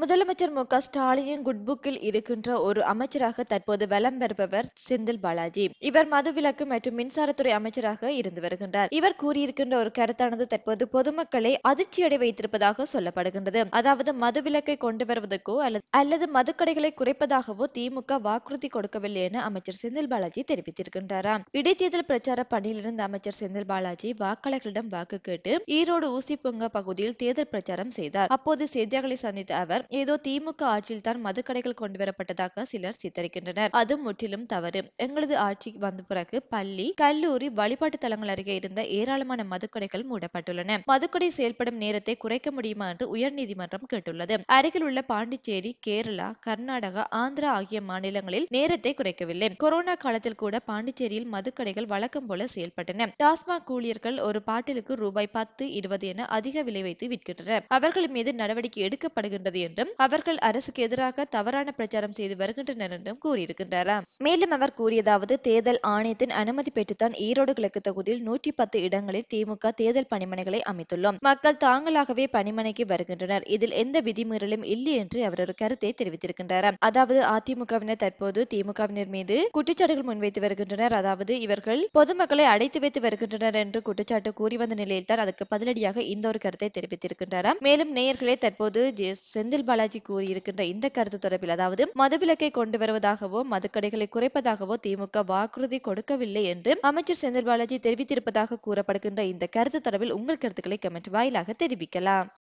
முதலமைச்சர் மு க ஸ்டாலினின் குட்புக்கில் இருக்கின்ற ஒரு அமைச்சராக தற்போது வலம் பெறுபவர் செந்தில் பாலாஜி இவர் மதுவிலக்கு மற்றும் மின்சாரத்துறை அமைச்சராக இருந்து வருகின்றார் இவர் கூறியிருக்கின்ற ஒரு கருத்தானது தற்போது பொதுமக்களை அதிர்ச்சியடை வைத்திருப்பதாக சொல்லப்படுகின்றது அதாவது மதுவிலக்கை கொண்டு வருவதற்கோ அல்லது அல்லது மதுக்கடைகளை குறைப்பதாகவோ திமுக வாக்குறுதி கொடுக்கவில்லை என அமைச்சர் செந்தில் பாலாஜி தெரிவித்திருக்கின்றாராம் இடைத்தேர்தல் பிரச்சார பணியில் இருந்த அமைச்சர் செந்தில் பாலாஜி வாக்காளர்களிடம் வாக்கு கேட்டு ஈரோடு ஊசிபுங்கா பகுதியில் தேர்தல் பிரச்சாரம் செய்தார் அப்போது செய்தியாளர்களை சந்தித்த அவர் ஏதோ திமுக ஆட்சியில்தான் மதுக்கடைகள் கொண்டு வரப்பட்டதாக சிலர் சித்தரிக்கின்றனர் அது முற்றிலும் தவறு எங்களது ஆட்சி வந்த பிறகு பள்ளி கல்லூரி வழிபாட்டு தலங்கள் அருகே இருந்த ஏராளமான மதுக்கடைகள் மூடப்பட்டுள்ளன மதுக்கடை செயல்படும் நேரத்தை குறைக்க முடியுமா என்று உயர்நீதிமன்றம் கேட்டுள்ளது அருகில் உள்ள பாண்டிச்சேரி கேரளா கர்நாடகா ஆந்திரா ஆகிய மாநிலங்களில் நேரத்தை குறைக்கவில்லை கொரோனா காலத்தில் கூட பாண்டிச்சேரியில் மதுக்கடைகள் வழக்கம் போல செயல்பட்டன டாஸ்மாக் ஊழியர்கள் ஒரு பாட்டிலுக்கு ரூபாய் பத்து இருபது என அதிக விலை வைத்து விற்கின்றனர் அவர்கள் மீது நடவடிக்கை எடுக்கப்படுகின்றது என்று என்றும் அவர்கள் அரசுக்கு எதிராக தவறான பிரச்சாரம் செய்து வருகின்றனர் என்றும் கூறியிருக்கின்றனர் மேலும் அவர் கூறியதாவது தேர்தல் ஆணையத்தின் அனுமதி பெற்றுத்தான் ஈரோடு கிழக்கு தொகுதியில் நூற்றி பத்து இடங்களில் திமுக தேர்தல் பணிமனைகளை அமைத்துள்ளோம் மக்கள் தாங்களாகவே பணிமனைக்கு வருகின்றனர் இதில் எந்த விதிமீறலும் இல்லை என்று அவர் ஒரு கருத்தை தெரிவித்திருக்கின்றாராம் அதாவது அதிமுகவினர் தற்போது திமுகவினர் மீது குற்றச்சாட்டுகள் முன்வைத்து வருகின்றனர் அதாவது இவர்கள் பொதுமக்களை அடைத்து வைத்து வருகின்றனர் என்று குற்றச்சாட்டு கூறி வந்த நிலையில் தான் அதற்கு பதிலடியாக இந்த ஒரு கருத்தை தெரிவித்திருக்கின்றார் மேலும் நேயர்களே தற்போது செந்தில் பாலாஜி கூறியிருக்கின்ற இந்த கருத்து தொடர்பில் அதாவது மதுவிலக்கை கொண்டு வருவதாகவோ மதுக்கடைகளை குறைப்பதாகவோ திமுக வாக்குறுதி கொடுக்கவில்லை என்று அமைச்சர் செந்தில் பாலாஜி தெரிவித்திருப்பதாக கூறப்படுகின்ற இந்த கருத்து தொடர்பில் உங்கள் கருத்துக்களை கமெண்ட் வாயிலாக தெரிவிக்கலாம்